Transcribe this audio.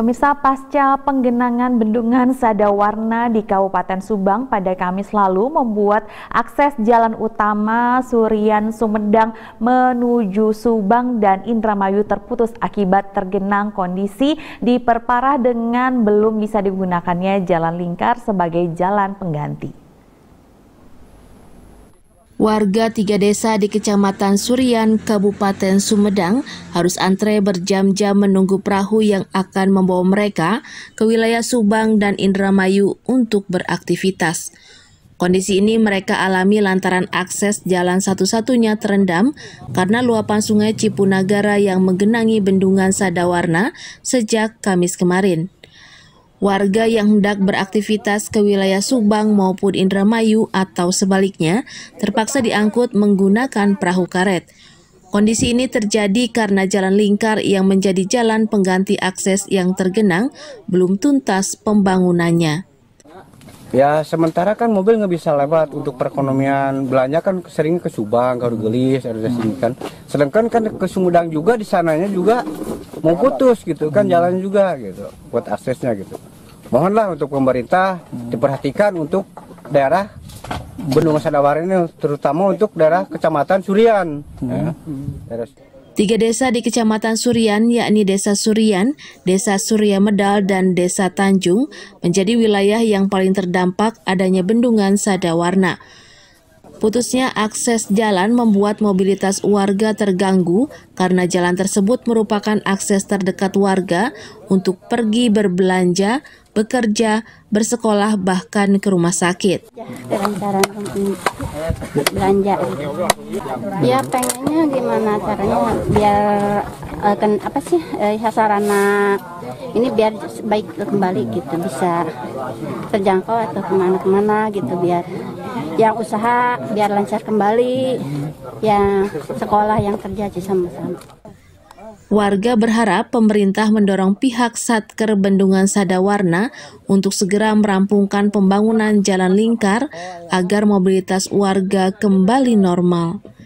Pemirsa pasca penggenangan bendungan Sadawarna di Kabupaten Subang pada Kamis lalu membuat akses jalan utama Surian Sumedang menuju Subang dan Indramayu terputus akibat tergenang kondisi diperparah dengan belum bisa digunakannya jalan lingkar sebagai jalan pengganti warga tiga desa di Kecamatan Surian, Kabupaten Sumedang harus antre berjam-jam menunggu perahu yang akan membawa mereka ke wilayah Subang dan Indramayu untuk beraktivitas. Kondisi ini mereka alami lantaran akses jalan satu-satunya terendam karena luapan sungai Cipunagara yang menggenangi bendungan Sadawarna sejak Kamis kemarin. Warga yang hendak beraktivitas ke wilayah Subang maupun Indramayu atau sebaliknya terpaksa diangkut menggunakan perahu karet. Kondisi ini terjadi karena jalan lingkar yang menjadi jalan pengganti akses yang tergenang belum tuntas pembangunannya. Ya sementara kan mobil nggak bisa lewat untuk perekonomian belanja kan sering ke Subang, ke Gelis, ada sini hmm. kan. Sedangkan kan ke Sumedang juga di sananya juga mau putus gitu kan hmm. jalan juga gitu buat aksesnya gitu mohonlah untuk pemerintah diperhatikan untuk daerah Bendungan Sadawar ini terutama untuk daerah Kecamatan Surian. Ya. Hmm. Tiga desa di Kecamatan Surian, yakni Desa Surian, Desa Surya Medal, dan Desa Tanjung, menjadi wilayah yang paling terdampak adanya bendungan Sadawarna. Putusnya akses jalan membuat mobilitas warga terganggu karena jalan tersebut merupakan akses terdekat warga untuk pergi berbelanja, bekerja, bersekolah, bahkan ke rumah sakit. Belanja. Ya pengennya gimana caranya biar uh, ken, apa sih uh, sarana ini biar baik kembali gitu bisa terjangkau atau kemana-kemana gitu biar yang usaha biar lancar kembali, yang sekolah yang terjadi sama-sama. Warga berharap pemerintah mendorong pihak Satker Bendungan Sadawarna untuk segera merampungkan pembangunan jalan lingkar agar mobilitas warga kembali normal.